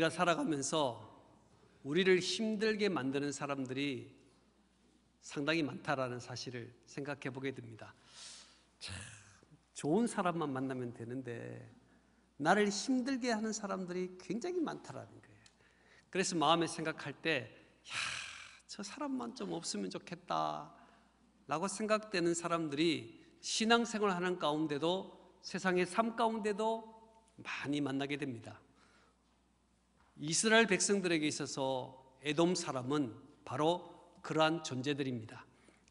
우리가 살아가면서 우리를 힘들게 만드는 사람들이 상당히 많다라는 사실을 생각해 보게 됩니다. 참 좋은 사람만 만나면 되는데 나를 힘들게 하는 사람들이 굉장히 많다라는 거예요. 그래서 마음에 생각할 때, 야, 저 사람만 좀 없으면 좋겠다. 라고 생각되는 사람들이 신앙생활 하는 가운데도 세상의 삶 가운데도 많이 만나게 됩니다. 이스라엘 백성들에게 있어서 에돔 사람은 바로 그러한 존재들입니다.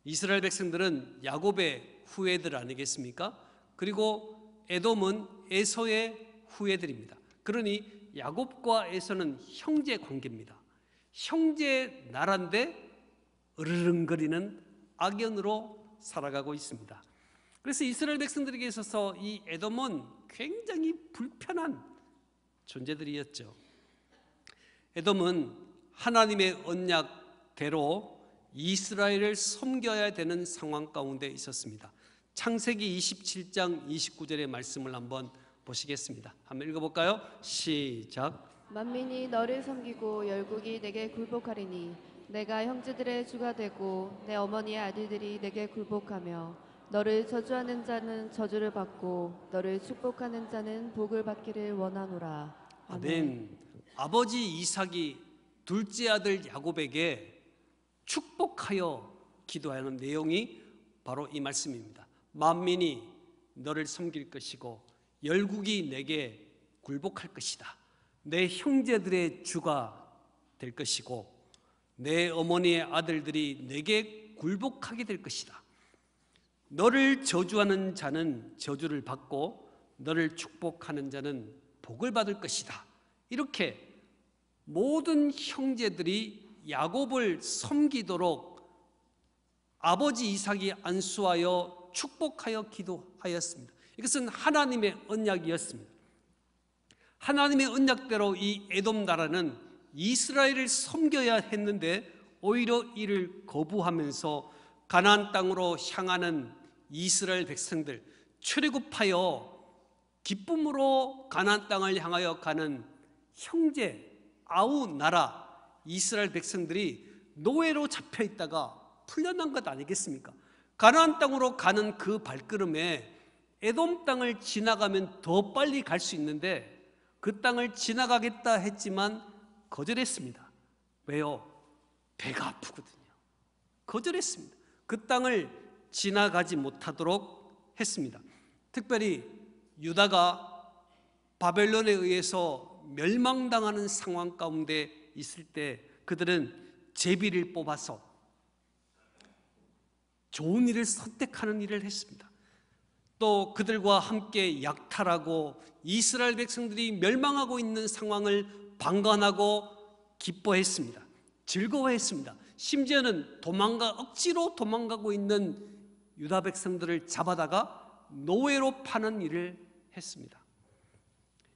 이스라엘 백성들은 야곱의 후예들 아니겠습니까? 그리고 에돔은 에서의 후예들입니다. 그러니 야곱과 에서는 형제 관계입니다. 형제 나라인데 으르렁거리는 악연으로 살아가고 있습니다. 그래서 이스라엘 백성들에게 있어서 이 에돔은 굉장히 불편한 존재들이었죠. 에돔은 하나님의 언약대로 이스라엘을 섬겨야 되는 상황 가운데 있었습니다. 창세기 27장 29절의 말씀을 한번 보시겠습니다. 한번 읽어볼까요? 시작. 만민이 너를 섬기고 열국이 내게 굴복하리니 내가 형제들의 주가 되고 내 어머니의 아들들이 내게 굴복하며 너를 저주하는 자는 저주를 받고 너를 축복하는 자는 복을 받기를 원하노라. 아멘. 아멘. 아버지 이삭이 둘째 아들 야곱에게 축복하여 기도하는 내용이 바로 이 말씀입니다. 만민이 너를 섬길 것이고 열국이 내게 굴복할 것이다. 내 형제들의 주가 될 것이고 내 어머니의 아들들이 내게 굴복하게 될 것이다. 너를 저주하는 자는 저주를 받고 너를 축복하는 자는 복을 받을 것이다. 이렇게 모든 형제들이 야곱을 섬기도록 아버지 이삭이 안수하여 축복하여 기도하였습니다. 이것은 하나님의 언약이었습니다. 하나님의 언약대로 이 에돔 나라는 이스라엘을 섬겨야 했는데 오히려 이를 거부하면서 가나안 땅으로 향하는 이스라엘 백성들 출애굽하여 기쁨으로 가나안 땅을 향하여 가는 형제 아우 나라 이스라엘 백성들이 노예로 잡혀 있다가 풀려난 것 아니겠습니까? 가나안 땅으로 가는 그 발걸음에 에돔 땅을 지나가면 더 빨리 갈 수 있는데 그 땅을 지나가겠다 했지만 거절했습니다. 왜요? 배가 아프거든요. 거절했습니다. 그 땅을 지나가지 못하도록 했습니다. 특별히 유다가 바벨론에 의해서 멸망당하는 상황 가운데 있을 때 그들은 제비를 뽑아서 좋은 일을 선택하는 일을 했습니다. 또 그들과 함께 약탈하고 이스라엘 백성들이 멸망하고 있는 상황을 방관하고 기뻐했습니다. 즐거워했습니다. 심지어는 도망가 억지로 도망가고 있는 유다 백성들을 잡아다가 노예로 파는 일을 했습니다.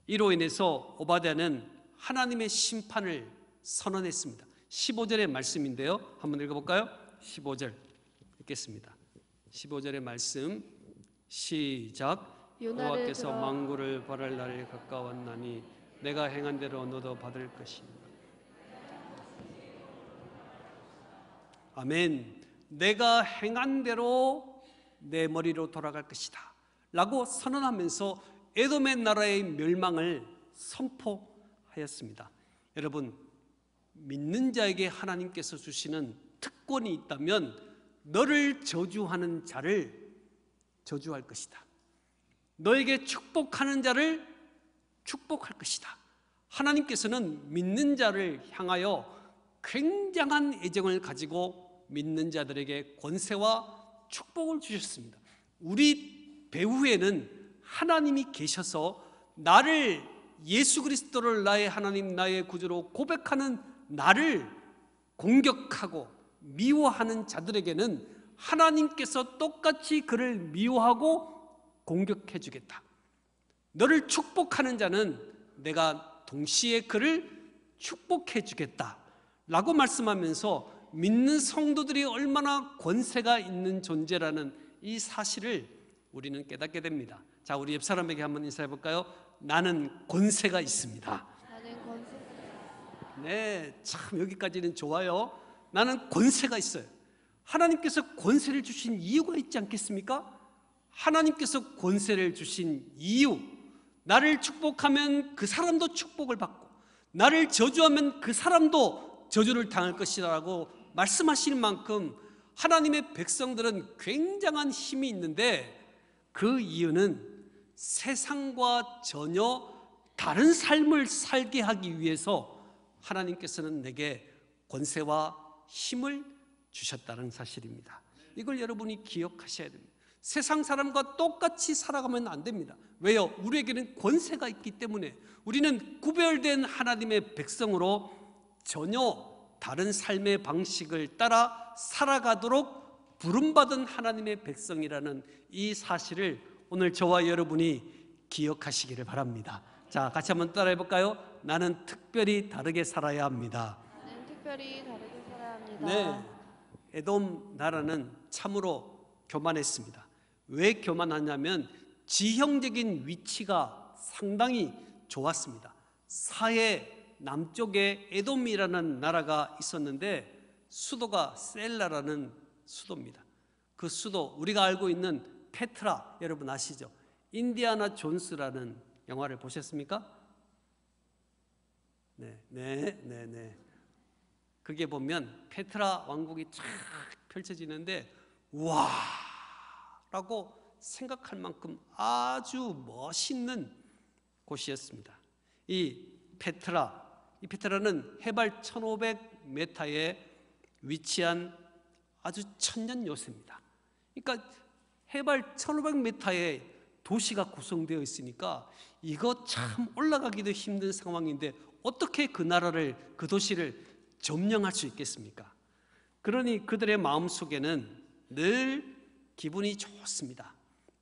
이로 인해서 오바데는 하나님의 심판을 선언했습니다. 15절의 말씀인데요. 한번 읽어 볼까요? 15절 읽겠습니다. 15절의 말씀 시작 여호와께서 망구를 바랄 날이 가까웠나니 내가 행한 대로 너도 받을 것이니 아멘. 내가 행한 대로 내 머리로 돌아갈 것이다. 라고 선언하면서 에돔의 나라의 멸망을 선포하였습니다. 여러분 믿는 자에게 하나님께서 주시는 특권이 있다면 너를 저주하는 자를 저주할 것이다. 너에게 축복하는 자를 축복할 것이다. 하나님께서는 믿는 자를 향하여 굉장한 애정을 가지고 믿는 자들에게 권세와 축복을 주셨습니다. 우리 배후에는 하나님이 계셔서 나를 예수 그리스도를 나의 하나님 나의 구주로 고백하는 나를 공격하고 미워하는 자들에게는 하나님께서 똑같이 그를 미워하고 공격해 주겠다. 너를 축복하는 자는 내가 동시에 그를 축복해 주겠다. 라고 말씀하면서 믿는 성도들이 얼마나 권세가 있는 존재라는 이 사실을 우리는 깨닫게 됩니다. 자, 우리 옆 사람에게 한번 인사해 볼까요? 나는 권세가 있습니다. 나는 권세 네, 참 여기까지는 좋아요. 나는 권세가 있어요. 하나님께서 권세를 주신 이유가 있지 않겠습니까? 하나님께서 권세를 주신 이유. 나를 축복하면 그 사람도 축복을 받고 나를 저주하면 그 사람도 저주를 당할 것이라고 말씀하실 만큼 하나님의 백성들은 굉장한 힘이 있는데 그 이유는 세상과 전혀 다른 삶을 살게 하기 위해서 하나님께서는 내게 권세와 힘을 주셨다는 사실입니다. 이걸 여러분이 기억하셔야 됩니다. 세상 사람과 똑같이 살아가면 안 됩니다. 왜요? 우리에게는 권세가 있기 때문에 우리는 구별된 하나님의 백성으로 전혀 다른 삶의 방식을 따라 살아가도록 부름받은 하나님의 백성이라는 이 사실을 오늘 저와 여러분이 기억하시기를 바랍니다. 자, 같이 한번 따라해 볼까요? 나는 특별히 다르게 살아야 합니다. 나는 특별히 다르게 살아야 합니다. 네. 에돔 나라는 참으로 교만했습니다. 왜 교만하냐면 지형적인 위치가 상당히 좋았습니다. 사해 남쪽에 에돔이라는 나라가 있었는데 수도가 셀라라는 수도입니다. 그 수도 우리가 알고 있는 페트라 여러분 아시죠? 인디아나 존스라는 영화를 보셨습니까? 네, 네, 네, 네. 그게 보면 페트라 왕국이 쫙 펼쳐지는데 와 라고 생각할 만큼 아주 멋있는 곳이었습니다. 이 페트라, 이 페트라는 해발 1,500m에 위치한 아주 천년 요새입니다. 그러니까 해발 1500m의 도시가 구성되어 있으니까 이거 참 올라가기도 힘든 상황인데 어떻게 그 나라를 그 도시를 점령할 수 있겠습니까? 그러니 그들의 마음속에는 늘 기분이 좋습니다.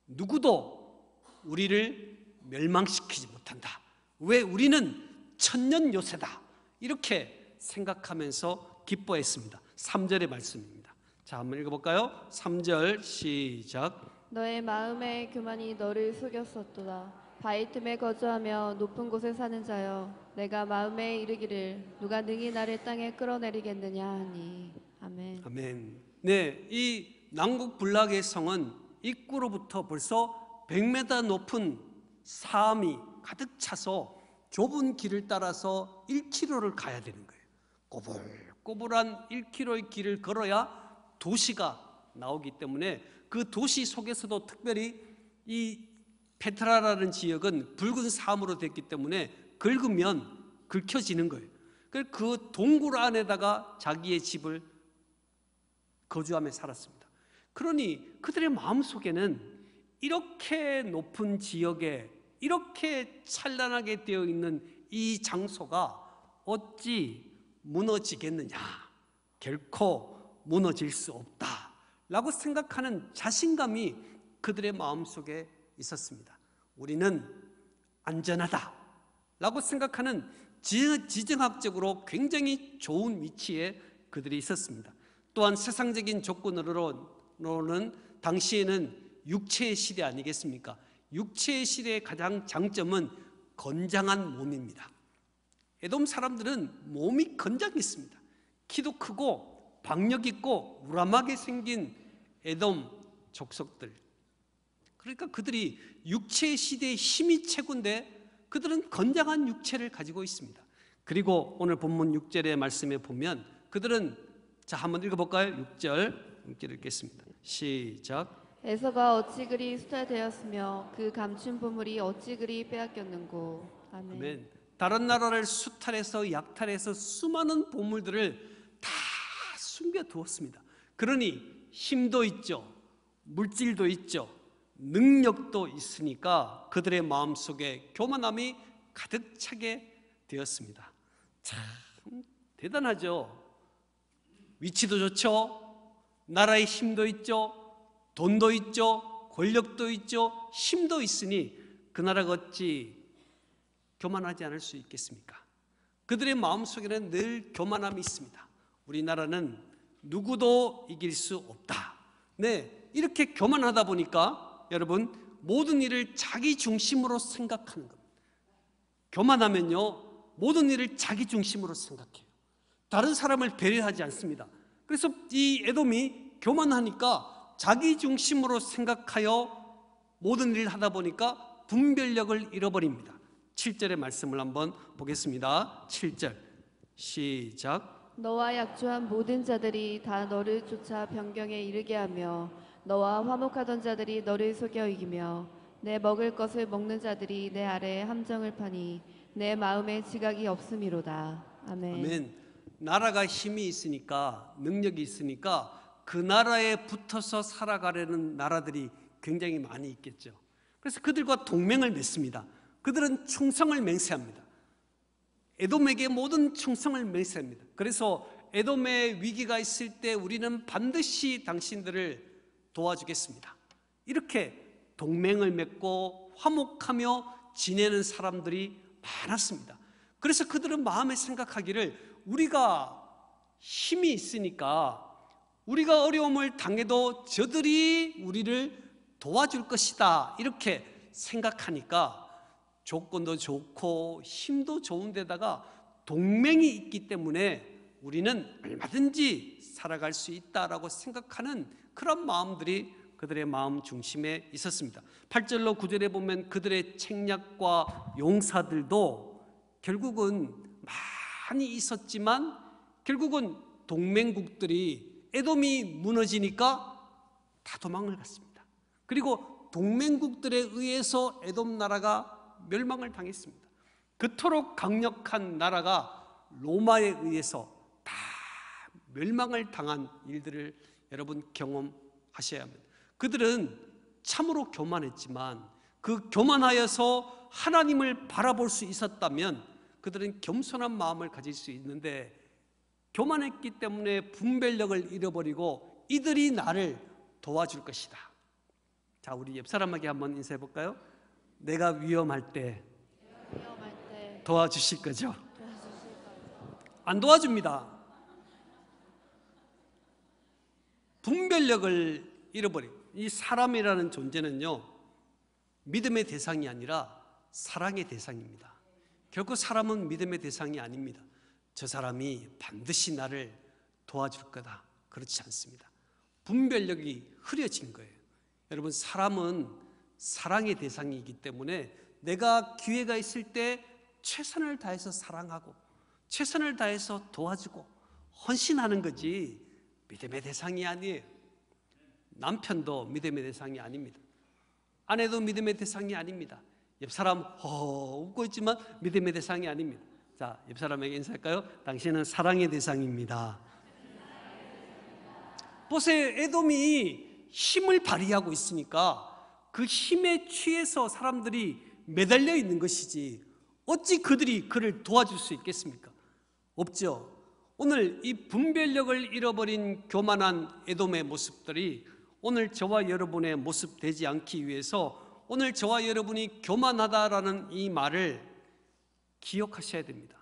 누구도 우리를 멸망시키지 못한다. 왜 우리는 천년 요새다. 이렇게 생각하면서 기뻐했습니다. 3절의 말씀입니다. 자, 한번 읽어볼까요? 3절 시작. 너의 마음에 교만이 너를 속였었도다. 바이틈에 거주하며 높은 곳에 사는 자여, 내가 마음에 이르기를 누가 능히 나를 땅에 끌어내리겠느냐 하니. 아멘. 아멘. 네, 이 남극 불락의 성은 입구로부터 벌써 100m 높은 사암이 가득 차서 좁은 길을 따라서 1km를 가야 되는 거예요. 꼬불꼬불한 1km의 길을 걸어야 도시가 나오기 때문에 그 도시 속에서도 특별히 이 페트라라는 지역은 붉은 사암으로 됐기 때문에 긁으면 긁혀지는 거예요. 그 동굴 안에다가 자기의 집을 거주하며 살았습니다. 그러니 그들의 마음속에는 이렇게 높은 지역에 이렇게 찬란하게 되어 있는 이 장소가 어찌 무너지겠느냐. 결코 무너질 수 없다 라고 생각하는 자신감이 그들의 마음속에 있었습니다 우리는 안전하다 라고 생각하는 지정학적으로 굉장히 좋은 위치에 그들이 있었습니다 또한 세상적인 조건으로는 당시에는 육체의 시대 아니겠습니까? 육체의 시대의 가장 장점은 건장한 몸입니다 에돔 사람들은 몸이 건장했습니다 키도 크고 박력 있고 우람하게 생긴 에돔 족속들. 그러니까 그들이 육체 시대의 힘이 최고인데 그들은 건장한 육체를 가지고 있습니다. 그리고 오늘 본문 6절의 말씀에 보면 그들은 자 한번 읽어볼까요? 6절 함께 읽겠습니다. 시작. 에서가 어찌 그리 수탈되었으며 그 감춘 보물이 어찌 그리 빼앗겼는고. 아멘. 아멘. 다른 나라를 수탈해서 약탈해서 수많은 보물들을 숨겨두었습니다. 그러니 힘도 있죠. 물질도 있죠. 능력도 있으니까 그들의 마음속에 교만함이 가득 차게 되었습니다. 참 대단하죠. 위치도 좋죠. 나라의 힘도 있죠. 돈도 있죠. 권력도 있죠. 힘도 있으니 그 나라가 어찌 교만하지 않을 수 있겠습니까? 그들의 마음속에는 늘 교만함이 있습니다. 우리나라는 누구도 이길 수 없다. 네, 이렇게 교만하다 보니까 여러분 모든 일을 자기 중심으로 생각하는 겁니다. 교만하면요, 모든 일을 자기 중심으로 생각해요. 다른 사람을 배려하지 않습니다. 그래서 이 에돔이 교만하니까 자기 중심으로 생각하여 모든 일을 하다 보니까 분별력을 잃어버립니다. 7절의 말씀을 한번 보겠습니다. 7절 시작 너와 약조한 모든 자들이 다 너를 쫓아 변경에 이르게 하며 너와 화목하던 자들이 너를 속여 이기며 내 먹을 것을 먹는 자들이 내 아래에 함정을 파니 내 마음에 지각이 없음이로다. 아멘. 아멘. 나라가 힘이 있으니까 능력이 있으니까 그 나라에 붙어서 살아가려는 나라들이 굉장히 많이 있겠죠. 그래서 그들과 동맹을 맺습니다. 그들은 충성을 맹세합니다. 에돔에게 모든 충성을 맹세합니다. 그래서 에돔의 위기가 있을 때 우리는 반드시 당신들을 도와주겠습니다. 이렇게 동맹을 맺고 화목하며 지내는 사람들이 많았습니다. 그래서 그들은 마음에 생각하기를 우리가 힘이 있으니까 우리가 어려움을 당해도 저들이 우리를 도와줄 것이다. 이렇게 생각하니까 조건도 좋고 힘도 좋은 데다가 동맹이 있기 때문에 우리는 얼마든지 살아갈 수 있다라고 생각하는 그런 마음들이 그들의 마음 중심에 있었습니다. 8절로 9절에 보면 그들의 책략과 용사들도 결국은 많이 있었지만 결국은 동맹국들이 에돔이 무너지니까 다 도망을 갔습니다. 그리고 동맹국들에 의해서 에돔 나라가 멸망을 당했습니다. 그토록 강력한 나라가 로마에 의해서 다 멸망을 당한 일들을 여러분 경험하셔야 합니다. 그들은 참으로 교만했지만 그 교만하여서 하나님을 바라볼 수 있었다면 그들은 겸손한 마음을 가질 수 있는데 교만했기 때문에 분별력을 잃어버리고 이들이 나를 도와줄 것이다. 자, 우리 옆 사람에게 한번 인사해 볼까요? 내가 위험할 때, 도와주실 거죠? 안 도와줍니다. 분별력을 잃어버린 이 사람이라는 존재는요, 믿음의 대상이 아니라 사랑의 대상입니다. 결코 사람은 믿음의 대상이 아닙니다. 저 사람이 반드시 나를 도와줄 거다. 그렇지 않습니다. 분별력이 흐려진 거예요. 여러분, 사람은 사랑의 대상이기 때문에 내가 기회가 있을 때 최선을 다해서 사랑하고 최선을 다해서 도와주고 헌신하는 거지 믿음의 대상이 아니에요. 남편도 믿음의 대상이 아닙니다. 아내도 믿음의 대상이 아닙니다. 옆 사람 웃고 있지만 믿음의 대상이 아닙니다. 자, 옆 사람에게 인사할까요? 당신은 사랑의 대상입니다. 보세요, 에돔이 힘을 발휘하고 있으니까 그 힘에 취해서 사람들이 매달려 있는 것이지 어찌 그들이 그를 도와줄 수 있겠습니까? 없죠. 오늘 이 분별력을 잃어버린 교만한 에돔의 모습들이 오늘 저와 여러분의 모습 되지 않기 위해서 오늘 저와 여러분이 교만하다라는 이 말을 기억하셔야 됩니다.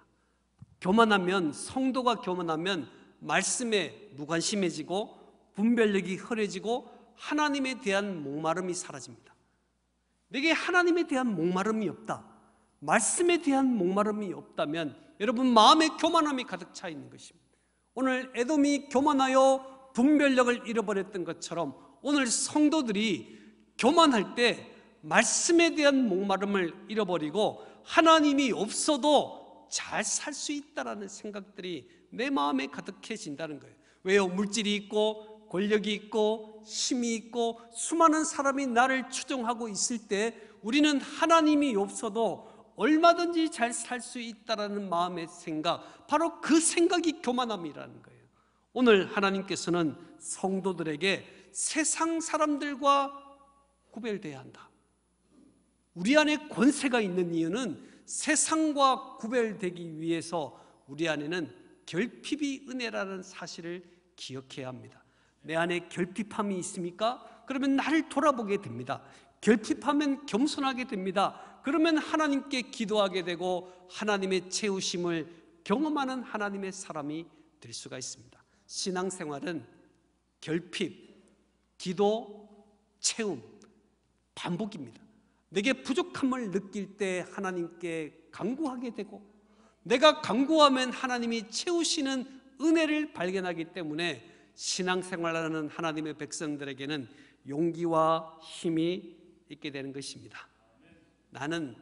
교만하면 성도가 교만하면 말씀에 무관심해지고 분별력이 흐려지고 하나님에 대한 목마름이 사라집니다. 내게 하나님에 대한 목마름이 없다. 말씀에 대한 목마름이 없다면 여러분 마음에 교만함이 가득 차 있는 것입니다. 오늘 에돔이 교만하여 분별력을 잃어버렸던 것처럼 오늘 성도들이 교만할 때 말씀에 대한 목마름을 잃어버리고 하나님이 없어도 잘 살 수 있다라는 생각들이 내 마음에 가득해진다는 거예요. 왜요? 물질이 있고 권력이 있고 힘이 있고 수많은 사람이 나를 추종하고 있을 때 우리는 하나님이 없어도 얼마든지 잘 살 수 있다라는 마음의 생각 바로 그 생각이 교만함이라는 거예요 오늘 하나님께서는 성도들에게 세상 사람들과 구별돼야 한다 우리 안에 권세가 있는 이유는 세상과 구별되기 위해서 우리 안에는 결핍이 은혜라는 사실을 기억해야 합니다 내 안에 결핍함이 있습니까? 그러면 나를 돌아보게 됩니다. 결핍하면 겸손하게 됩니다. 그러면 하나님께 기도하게 되고 하나님의 채우심을 경험하는 하나님의 사람이 될 수가 있습니다. 신앙생활은 결핍, 기도, 채움, 반복입니다. 내게 부족함을 느낄 때 하나님께 간구하게 되고 내가 간구하면 하나님이 채우시는 은혜를 발견하기 때문에 신앙생활하는 하나님의 백성들에게는 용기와 힘이 있게 되는 것입니다. 나는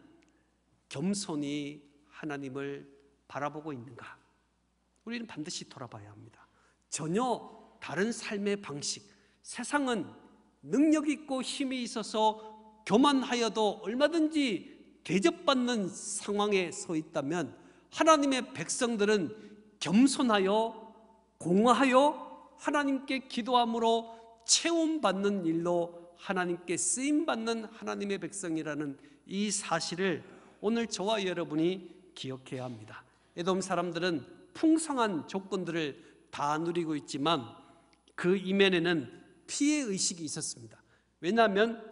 겸손히 하나님을 바라보고 있는가? 우리는 반드시 돌아봐야 합니다. 전혀 다른 삶의 방식. 세상은 능력 있고 힘이 있어서 교만하여도 얼마든지 대접받는 상황에 서 있다면 하나님의 백성들은 겸손하여 공허하여 하나님께 기도함으로 채움받는 일로 하나님께 쓰임받는 하나님의 백성이라는 이 사실을 오늘 저와 여러분이 기억해야 합니다 에돔 사람들은 풍성한 조건들을 다 누리고 있지만 그 이면에는 피해 의식이 있었습니다 왜냐하면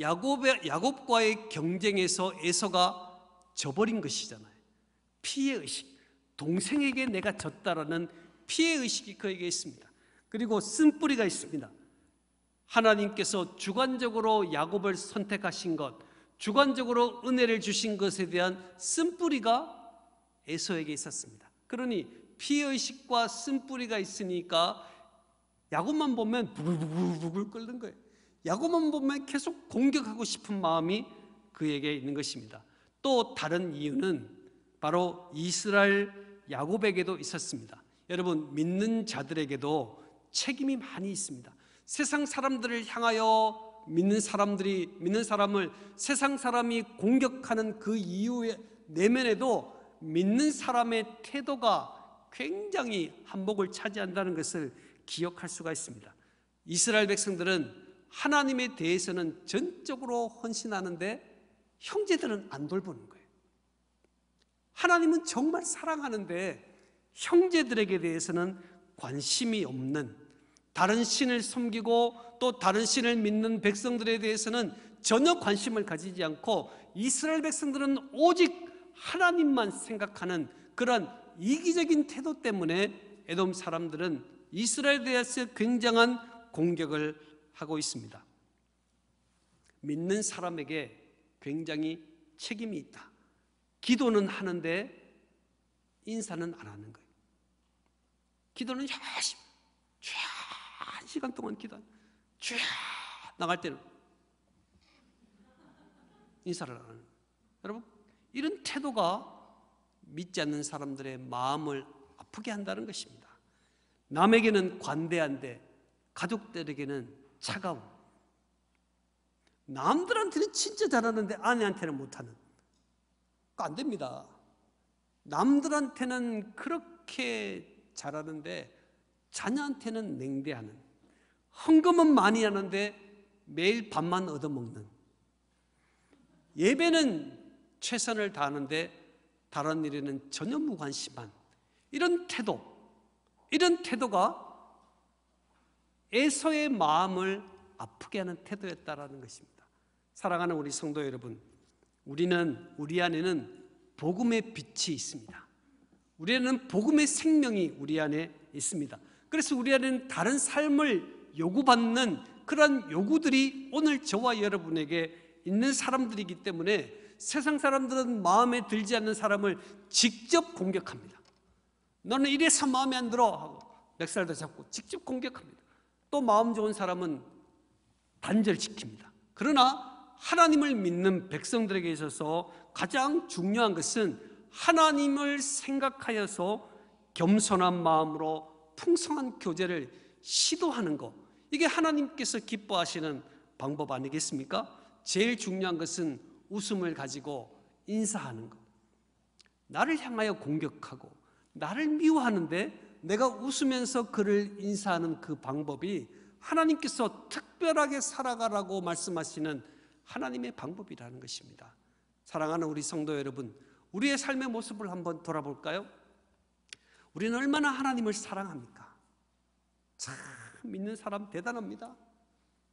야곱의, 야곱과의 경쟁에서 에서가 져버린 것이잖아요 피해 의식 동생에게 내가 졌다라는 피해 의식이 그에게 있습니다. 그리고 쓴뿌리가 있습니다. 하나님께서 주관적으로 야곱을 선택하신 것, 주관적으로 은혜를 주신 것에 대한 쓴뿌리가 에서에게 있었습니다. 그러니 피해 의식과 쓴뿌리가 있으니까 야곱만 보면 부글부글부글 끓는 거예요. 야곱만 보면 계속 공격하고 싶은 마음이 그에게 있는 것입니다. 또 다른 이유는 바로 이스라엘 야곱에게도 있었습니다. 여러분 믿는 자들에게도 책임이 많이 있습니다. 세상 사람들을 향하여 믿는 사람들이 믿는 사람을 세상 사람이 공격하는 그 이유의 내면에도 믿는 사람의 태도가 굉장히 한복을 차지한다는 것을 기억할 수가 있습니다. 이스라엘 백성들은 하나님에 대해서는 전적으로 헌신하는데 형제들은 안 돌보는 거예요. 하나님은 정말 사랑하는데 형제들에게 대해서는 관심이 없는 다른 신을 섬기고 또 다른 신을 믿는 백성들에 대해서는 전혀 관심을 가지지 않고 이스라엘 백성들은 오직 하나님만 생각하는 그런 이기적인 태도 때문에 에돔 사람들은 이스라엘에 대해서 굉장한 공격을 하고 있습니다. 믿는 사람에게 굉장히 책임이 있다. 기도는 하는데 인사는 안 하는 거예요. 기도는 열심히 쫙 시간 동안 기도 하는쫙 나갈 때는 인사를 하는 여러분 이런 태도가 믿지 않는 사람들의 마음을 아프게 한다는 것입니다 남에게는 관대한데 가족들에게는 차가움 남들한테는 진짜 잘하는데 아내한테는 못하는 안 됩니다 남들한테는 그렇게 잘하는데 자녀한테는 냉대하는 헌금은 많이 하는데 매일 밥만 얻어먹는 예배는 최선을 다하는데 다른 일에는 전혀 무관심한 이런 태도 이런 태도가 애서의 마음을 아프게 하는 태도였다라는 것입니다 사랑하는 우리 성도 여러분 우리는 우리 안에는 복음의 빛이 있습니다 우리에는 복음의 생명이 우리 안에 있습니다. 그래서 우리 안에는 다른 삶을 요구받는 그런 요구들이 오늘 저와 여러분에게 있는 사람들이기 때문에 세상 사람들은 마음에 들지 않는 사람을 직접 공격합니다. 너는 이래서 마음에 안 들어 하고 맥살도 잡고 직접 공격합니다. 또 마음 좋은 사람은 단절시킵니다. 그러나 하나님을 믿는 백성들에게 있어서 가장 중요한 것은 하나님을 생각하여서 겸손한 마음으로 풍성한 교제를 시도하는 것 이게 하나님께서 기뻐하시는 방법 아니겠습니까? 제일 중요한 것은 웃음을 가지고 인사하는 것 나를 향하여 공격하고 나를 미워하는데 내가 웃으면서 그를 인사하는 그 방법이 하나님께서 특별하게 살아가라고 말씀하시는 하나님의 방법이라는 것입니다 사랑하는 우리 성도 여러분 우리의 삶의 모습을 한번 돌아볼까요? 우리는 얼마나 하나님을 사랑합니까? 참 믿는 사람 대단합니다.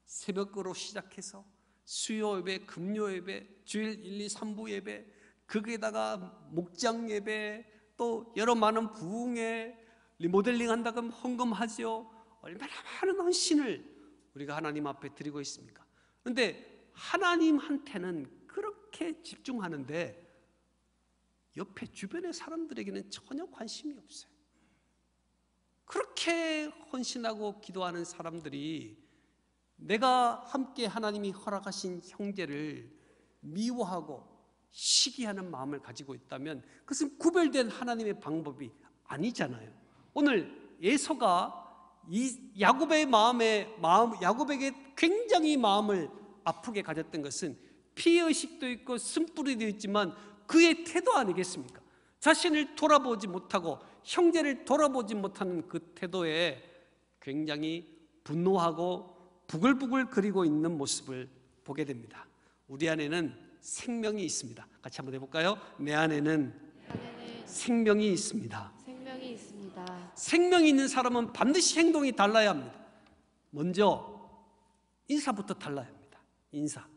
새벽으로 시작해서 수요 예배, 금요 예배, 주일 1, 2, 3부 예배, 거기에다가 목장 예배, 또 여러 많은 부흥에 리모델링 한다고 하면 헌금하지요. 얼마나 많은 헌신을 우리가 하나님 앞에 드리고 있습니까? 그런데 하나님한테는 그렇게 집중하는데 옆에 주변의 사람들에게는 전혀 관심이 없어요. 그렇게 헌신하고 기도하는 사람들이 내가 함께 하나님이 허락하신 형제를 미워하고 시기하는 마음을 가지고 있다면 그것은 구별된 하나님의 방법이 아니잖아요. 오늘 예서가 이 야곱의 마음에 마음 야곱에게 굉장히 마음을 아프게 가졌던 것은 피의식도 있고 쓴뿌리도 있지만 그의 태도 아니겠습니까? 자신을 돌아보지 못하고 형제를 돌아보지 못하는 그 태도에 굉장히 분노하고 부글부글 그리고 있는 모습을 보게 됩니다. 우리 안에는 생명이 있습니다. 같이 한번 해볼까요? 내 안에는 생명이 있습니다. 생명이 있습니다. 생명이 있는 사람은 반드시 행동이 달라야 합니다. 먼저 인사부터 달라야 합니다. 인사.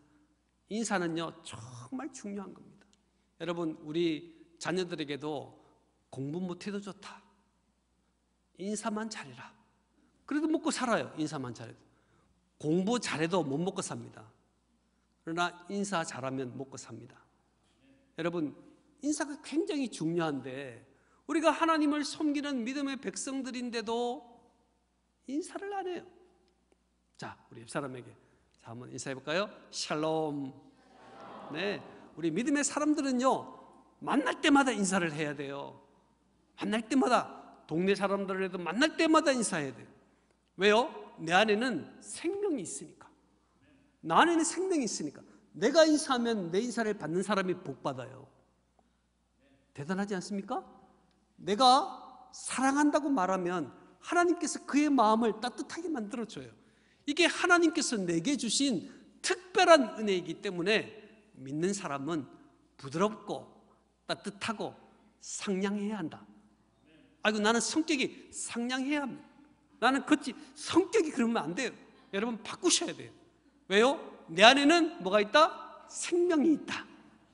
인사는요, 정말 중요한 겁니다. 여러분 우리 자녀들에게도 공부 못해도 좋다 인사만 잘해라 그래도 먹고 살아요 인사만 잘해도 공부 잘해도 못 먹고 삽니다 그러나 인사 잘하면 먹고 삽니다 여러분 인사가 굉장히 중요한데 우리가 하나님을 섬기는 믿음의 백성들인데도 인사를 안 해요 자 우리 옆사람에게 자 한번 인사해볼까요? 샬롬 네 우리 믿음의 사람들은요, 만날 때마다 인사를 해야 돼요. 만날 때마다, 동네 사람들이라도 만날 때마다 인사해야 돼요. 왜요? 내 안에는 생명이 있으니까. 나 안에는 생명이 있으니까. 내가 인사하면 내 인사를 받는 사람이 복받아요. 대단하지 않습니까? 내가 사랑한다고 말하면 하나님께서 그의 마음을 따뜻하게 만들어줘요. 이게 하나님께서 내게 주신 특별한 은혜이기 때문에 믿는 사람은 부드럽고 따뜻하고 상냥해야 한다. 아이고 나는 성격이 상냥해야 합니다. 나는 그치 성격이 그러면 안 돼요. 여러분 바꾸셔야 돼요. 왜요? 내 안에는 뭐가 있다? 생명이 있다.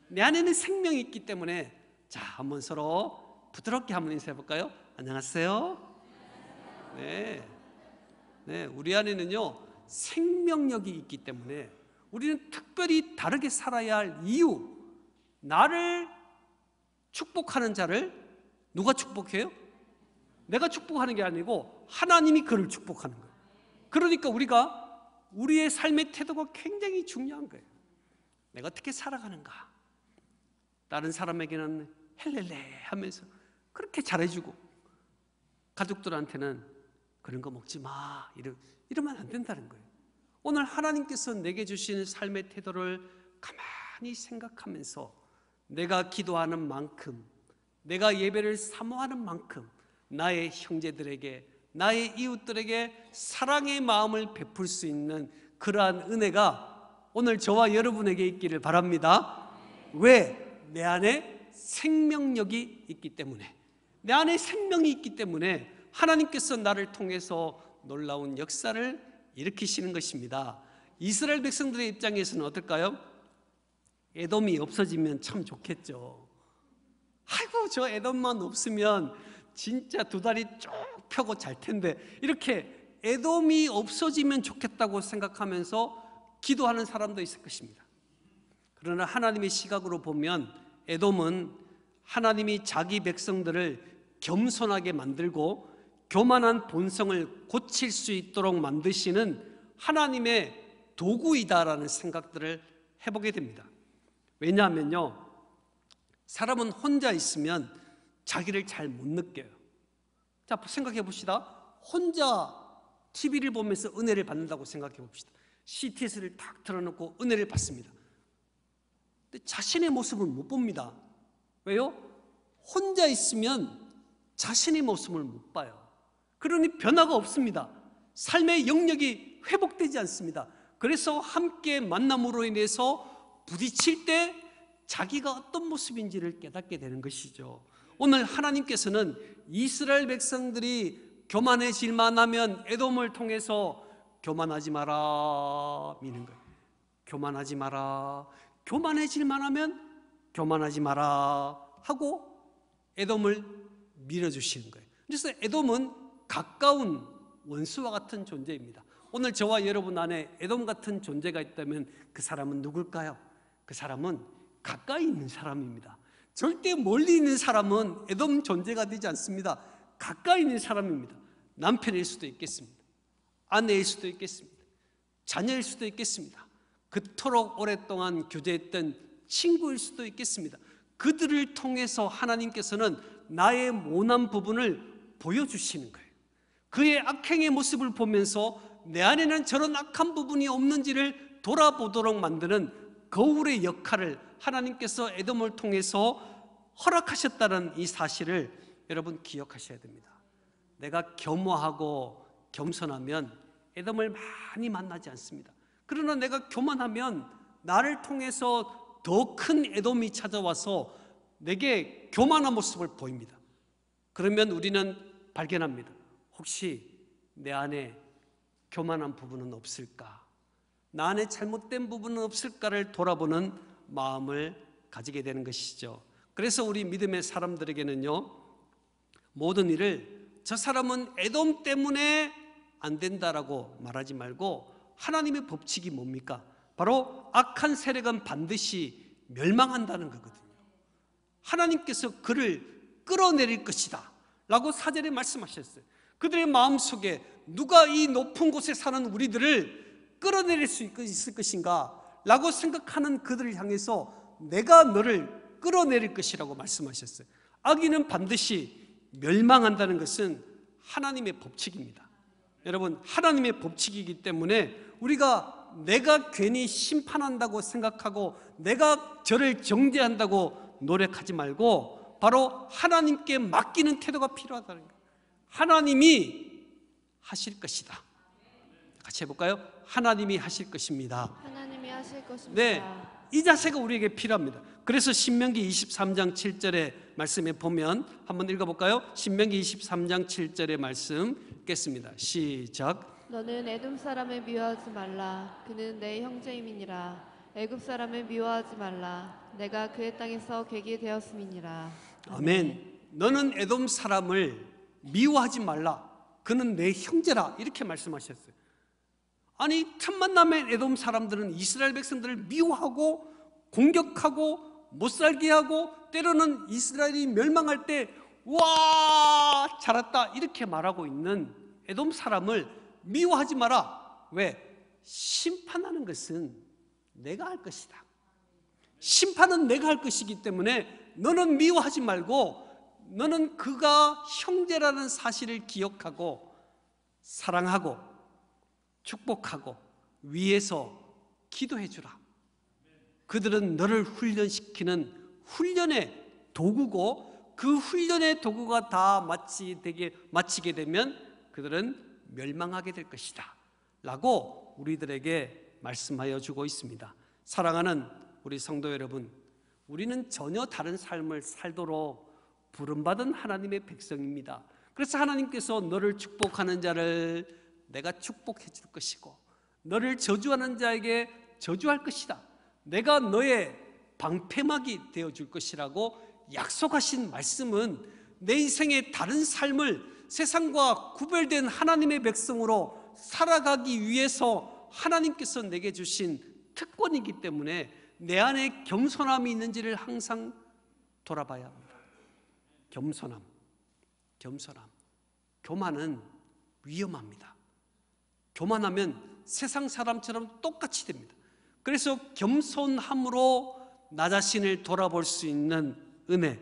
내 안에는 생명이 있기 때문에 자 한번 서로 부드럽게 한 번 인사해볼까요? 안녕하세요. 네, 네 우리 안에는요 생명력이 있기 때문에 우리는 특별히 다르게 살아야 할 이유, 나를 축복하는 자를 누가 축복해요? 내가 축복하는 게 아니고 하나님이 그를 축복하는 거예요. 그러니까 우리가 우리의 삶의 태도가 굉장히 중요한 거예요. 내가 어떻게 살아가는가? 다른 사람에게는 헬렐레 하면서 그렇게 잘해주고 가족들한테는 그런 거 먹지 마 이러, 이러면 안 된다는 거예요. 오늘 하나님께서 내게 주신 삶의 태도를 가만히 생각하면서 내가 기도하는 만큼, 내가 예배를 사모하는 만큼 나의 형제들에게, 나의 이웃들에게 사랑의 마음을 베풀 수 있는 그러한 은혜가 오늘 저와 여러분에게 있기를 바랍니다. 왜? 내 안에 생명력이 있기 때문에. 내 안에 생명이 있기 때문에 하나님께서 나를 통해서 놀라운 역사를 일으키시는 것입니다. 이스라엘 백성들의 입장에서는 어떨까요? 에돔이 없어지면 참 좋겠죠. 아이고 저 에돔만 없으면 진짜 두 다리 쭉 펴고 잘 텐데 이렇게 에돔이 없어지면 좋겠다고 생각하면서 기도하는 사람도 있을 것입니다. 그러나 하나님의 시각으로 보면 에돔은 하나님이 자기 백성들을 겸손하게 만들고 교만한 본성을 고칠 수 있도록 만드시는 하나님의 도구이다라는 생각들을 해보게 됩니다. 왜냐하면요, 사람은 혼자 있으면 자기를 잘 못 느껴요. 자, 생각해 봅시다. 혼자 TV를 보면서 은혜를 받는다고 생각해 봅시다. CTS를 탁 틀어놓고 은혜를 받습니다. 근데 자신의 모습을 못 봅니다. 왜요? 혼자 있으면 자신의 모습을 못 봐요. 그러니 변화가 없습니다. 삶의 영역이 회복되지 않습니다. 그래서 함께 만남으로 인해서 부딪힐 때 자기가 어떤 모습인지를 깨닫게 되는 것이죠. 오늘 하나님께서는 이스라엘 백성들이 교만해질만 하면 애돔을 통해서 교만하지 마라 미는 거예요. 교만하지 마라. 교만해질만 하면 교만하지 마라 하고 애돔을 밀어주시는 거예요. 그래서 애돔은 가까운 원수와 같은 존재입니다 오늘 저와 여러분 안에 에돔 같은 존재가 있다면 그 사람은 누굴까요? 그 사람은 가까이 있는 사람입니다 절대 멀리 있는 사람은 에돔 존재가 되지 않습니다 가까이 있는 사람입니다 남편일 수도 있겠습니다 아내일 수도 있겠습니다 자녀일 수도 있겠습니다 그토록 오랫동안 교제했던 친구일 수도 있겠습니다 그들을 통해서 하나님께서는 나의 모난 부분을 보여주시는 거예요 그의 악행의 모습을 보면서 내 안에는 저런 악한 부분이 없는지를 돌아보도록 만드는 거울의 역할을 하나님께서 에덤을 통해서 허락하셨다는 이 사실을 여러분 기억하셔야 됩니다. 내가 겸허하고 겸손하면 에돔을 많이 만나지 않습니다. 그러나 내가 교만하면 나를 통해서 더 큰 에돔이 찾아와서 내게 교만한 모습을 보입니다. 그러면 우리는 발견합니다. 혹시 내 안에 교만한 부분은 없을까? 나 안에 잘못된 부분은 없을까를 돌아보는 마음을 가지게 되는 것이죠. 그래서 우리 믿음의 사람들에게는요, 모든 일을 저 사람은 애돔 때문에 안 된다라고 말하지 말고 하나님의 법칙이 뭡니까? 바로 악한 세력은 반드시 멸망한다는 거거든요. 하나님께서 그를 끌어내릴 것이다. 라고 사절에 말씀하셨어요. 그들의 마음속에 누가 이 높은 곳에 사는 우리들을 끌어내릴 수 있을 것인가 라고 생각하는 그들을 향해서 내가 너를 끌어내릴 것이라고 말씀하셨어요 악인은 반드시 멸망한다는 것은 하나님의 법칙입니다 여러분 하나님의 법칙이기 때문에 우리가 내가 괜히 심판한다고 생각하고 내가 저를 정죄한다고 노력하지 말고 바로 하나님께 맡기는 태도가 필요하다는 거예요 하나님이 하실 것이다. 같이 해볼까요? 하나님이 하실 것입니다. 하나님이 하실 것입니다. 네. 이 자세가 우리에게 필요합니다. 그래서 신명기 23장 7절의 말씀에 보면 한번 읽어볼까요? 신명기 23장 7절의 말씀 읽겠습니다. 시작. 너는 애돔 사람을 미워하지 말라. 그는 내 형제임이니라. 애굽 사람을 미워하지 말라. 내가 그의 땅에서 계기 되었음이니라. 아멘. 아멘. 너는 애돔 사람을 미워하지 말라. 그는 내 형제라. 이렇게 말씀하셨어요. 아니, 첫 만남의 에돔 사람들은 이스라엘 백성들을 미워하고 공격하고 못 살게 하고 때로는 이스라엘이 멸망할 때 와, 잘했다. 이렇게 말하고 있는 에돔 사람을 미워하지 마라. 왜? 심판하는 것은 내가 할 것이다. 심판은 내가 할 것이기 때문에 너는 미워하지 말고 너는 그가 형제라는 사실을 기억하고 사랑하고 축복하고 위에서 기도해 주라. 그들은 너를 훈련시키는 훈련의 도구고 그 훈련의 도구가 다 마치 되게 마치게 되면 그들은 멸망하게 될 것이다. 라고 우리들에게 말씀하여 주고 있습니다. 사랑하는 우리 성도 여러분, 우리는 전혀 다른 삶을 살도록 부름받은 하나님의 백성입니다. 그래서 하나님께서 너를 축복하는 자를 내가 축복해 줄 것이고 너를 저주하는 자에게 저주할 것이다. 내가 너의 방패막이 되어 줄 것이라고 약속하신 말씀은 내 인생의 다른 삶을 세상과 구별된 하나님의 백성으로 살아가기 위해서 하나님께서 내게 주신 특권이기 때문에 내 안에 겸손함이 있는지를 항상 돌아봐야 합니다. 겸손함, 겸손함. 교만은 위험합니다. 교만하면 세상 사람처럼 똑같이 됩니다. 그래서 겸손함으로 나 자신을 돌아볼 수 있는 은혜.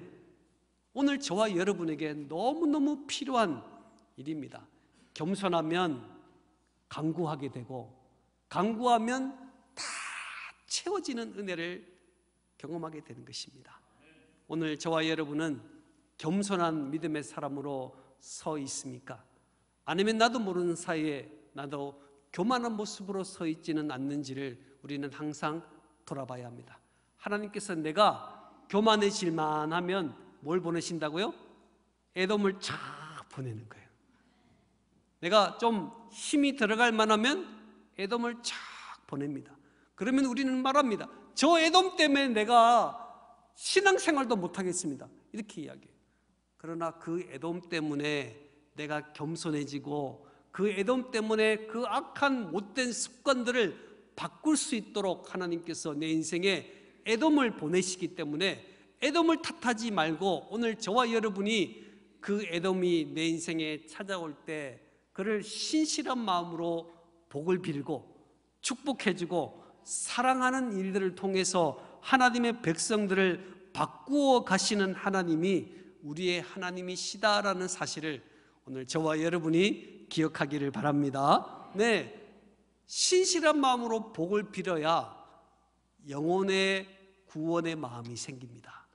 오늘 저와 여러분에게 너무너무 필요한 일입니다. 겸손하면 강구하게 되고, 강구하면 다 채워지는 은혜를 경험하게 되는 것입니다. 오늘 저와 여러분은 겸손한 믿음의 사람으로 서 있습니까? 아니면 나도 모르는 사이에 나도 교만한 모습으로 서 있지는 않는지를 우리는 항상 돌아봐야 합니다. 하나님께서 내가 교만해질만 하면 뭘 보내신다고요? 애돔을 쫙 보내는 거예요. 내가 좀 힘이 들어갈 만하면 애돔을 쫙 보냅니다. 그러면 우리는 말합니다. 저 애돔 때문에 내가 신앙생활도 못하겠습니다. 이렇게 이야기해요. 그러나 그 애돔 때문에 내가 겸손해지고 그 애돔 때문에 그 악한 못된 습관들을 바꿀 수 있도록 하나님께서 내 인생에 애돔을 보내시기 때문에 애돔을 탓하지 말고 오늘 저와 여러분이 그 애돔이 내 인생에 찾아올 때 그를 신실한 마음으로 복을 빌고 축복해주고 사랑하는 일들을 통해서 하나님의 백성들을 바꾸어 가시는 하나님이 우리의 하나님이시다라는 사실을 오늘 저와 여러분이 기억하기를 바랍니다. 네. 신실한 마음으로 복을 빌어야 영혼의 구원의 마음이 생깁니다.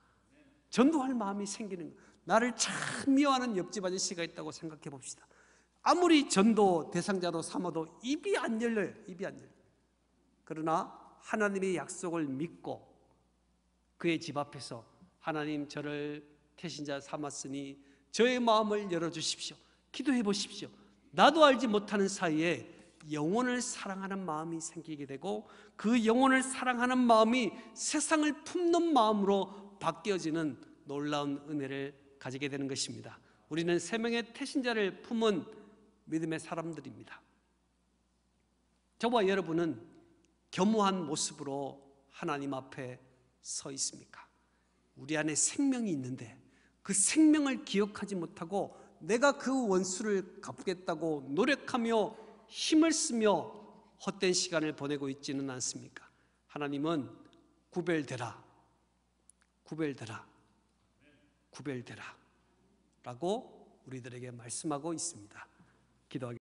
전도할 마음이 생기는 나를 참 미워하는 옆집 아저씨가 있다고 생각해 봅시다. 아무리 전도 대상자로 삼아도 입이 안 열려요. 입이 안 열려. 그러나 하나님의 약속을 믿고 그의 집 앞에서 하나님 저를 태신자 삼았으니 저의 마음을 열어주십시오. 기도해 보십시오. 나도 알지 못하는 사이에 영혼을 사랑하는 마음이 생기게 되고 그 영혼을 사랑하는 마음이 세상을 품는 마음으로 바뀌어지는 놀라운 은혜를 가지게 되는 것입니다. 우리는 세 명의 태신자를 품은 믿음의 사람들입니다. 저와 여러분은 겸허한 모습으로 하나님 앞에 서 있습니까? 우리 안에 생명이 있는데 그 생명을 기억하지 못하고 내가 그 원수를 갚겠다고 노력하며 힘을 쓰며 헛된 시간을 보내고 있지는 않습니까? 하나님은 구별되라, 구별되라, 구별되라 라고 우리들에게 말씀하고 있습니다. 기도하겠습니다.